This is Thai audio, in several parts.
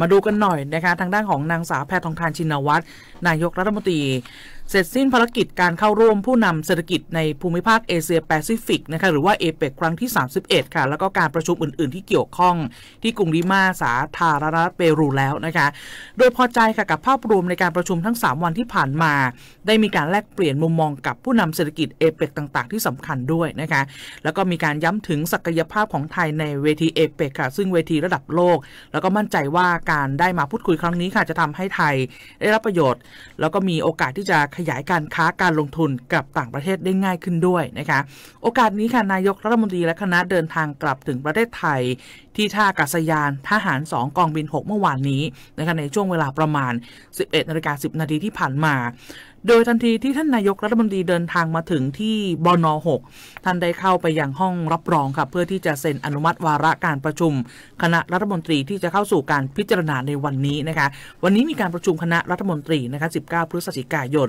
มาดูกันหน่อยนะคะทางด้านของนางสาวแพทองทานชินวัตรนายกรัฐมนตรีเสร็จสิ้นภารกิจการเข้าร่วมผู้นำเศรษฐกิจในภูมิภาคเอเชียแปซิฟิกนะคะหรือว่าเอเปกครั้งที่ 31ค่ะแล้วก็การประชุมอื่นๆ ที่เกี่ยวข้องที่กรุงลิมาสาธารณรัฐเปรูแล้วนะคะ โดยพอใจค่ะกับภาพรวมในการประชุมทั้ง 3 วันที่ผ่านมา ได้มีการแลกเปลี่ยนมุมมองกับผู้นำเศรษฐกิจเอเปกต่างๆ ที่สำคัญด้วยนะคะแล้วก็มีการย้ำถึงศักยภาพของไทยในเวทีเอเปกค่ะ ซึ่งเวทีระดับโลก แล้วก็มั่นใจว่าการได้มาพูดคุยครั้งนี้ค่ะจะทำให้ไทยได้รับประโยชน์ แล้วก็มีโอกาสที่จะขยายการค้าการลงทุนกับต่างประเทศได้ง่ายขึ้นด้วยนะคะโอกาสนี้ค่ะนายกรัฐมนตรีและคณะเดินทางกลับถึงประเทศไทย ที่ท่าอากาศยานทหาร 2กองบิน 6 เมื่อวานนี้นะคะในช่วงเวลาประมาณ 11นาฬิกา10นาทีที่ผ่านมาโดยทันทีที่ท่านนายกรัฐมนตรีเดินทางมาถึงที่ บน6ท่านได้เข้าไปยังห้องรับรองครับเพื่อที่จะเซ็นอนุมัติวาระการประชุม คณะรัฐมนตรีที่จะเข้าสู่การพิจารณาในวันนี้นะคะวันนี้มีการประชุมคณะรัฐมนตรีนะคะ 19 พฤศจิกายน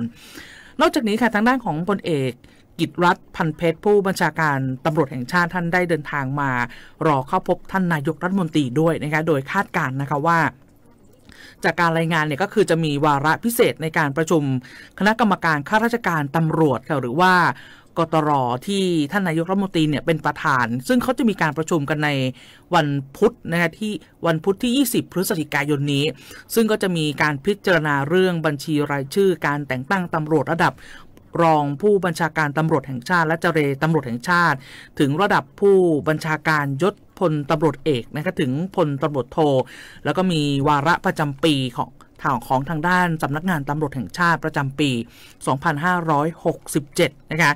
นอกจากนี้ค่ะทางด้านของพลเอก กิจรัฐพันเพชรผู้บัญชาการตำรวจแห่งชาติท่านได้เดินทางมารอเข้าพบท่านนายกรัฐมนตรีด้วยนะคะโดยคาดการณ์นะคะว่าจากการรายงานเนี่ยก็คือจะมีวาระพิเศษในการประชุม คณะกรรมการข้าราชการตำรวจค่ะหรือว่า กตรที่ท่านนายกรัฐมนตรีเนี่ยเป็นประธาน ซึ่งเขาจะมีการประชุมกันในวันพุธนะคะที่วันพุธที่ 20 พฤศจิกายนนี้ ซึ่งก็จะมีการพิจารณาเรื่องบัญชีรายชื่อ การแต่งตั้งตำรวจระดับรองผู้บัญชาการตำรวจแห่งชาติ และเจรตำรวจแห่งชาติ ถึงระดับผู้บัญชาการยศพลตำรวจเอกนะคะถึงพลตำรวจโทแล้วก็มีวาระประจำปีของทางของทางด้านสำนักงานตำรวจแห่งชาติประจำปี 2567 นะคะ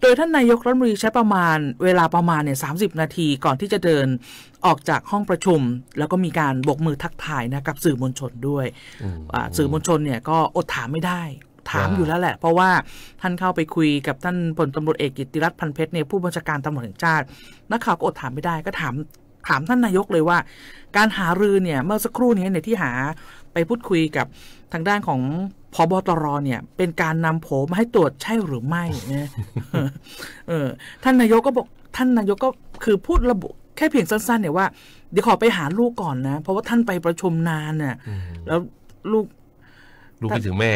โดยท่านนายกรัฐมนตรีใช้ประมาณเวลาประมาณเนี่ย 30 นาทีก่อนที่จะเดินออกจากห้องประชุม แล้วก็มีการบกมือทักทายนะกับสื่อมวลชนด้วย สื่อมวลชนเนี่ยก็อดถามไม่ได้ามอยู่แล้วแหละเพราะว่าท่านเข้าไปคุยกับท่านพลตำรวจเอกกิติรัตน์พันเพชรเนี่ยผู้บัญชาการตำรวจแห่งชาตินักข่าวก็อดถามไม่ได้ก็ถามถามท่านนายกเลยว่า การหารือเนี่ยเมื่อสักครู่นี้เนี่ยที่หาไปพูดคุยกับทางด้านของพบตรเนี่ย เป็นการนำโผมาให้ตรวจใช่หรือไม่เนี่ยเออท่านนายกก็บอกท่านนายกก็คือพูดระบุแค่เพียงสั้นๆเนี่ยว่าเดี๋ยวขอไปหาลูกก่อนนะเพราะว่าท่านไปประชุมนานน่ะแล้วลูกลูกคิดถึงแม่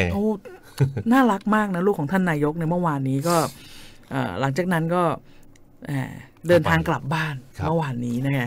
น่ารักมากนะ ลูกของท่านนายกในเมื่อวานนี้ก็หลังจากนั้นก็เดินทางกลับบ้าน เมื่อวานนี้นะไง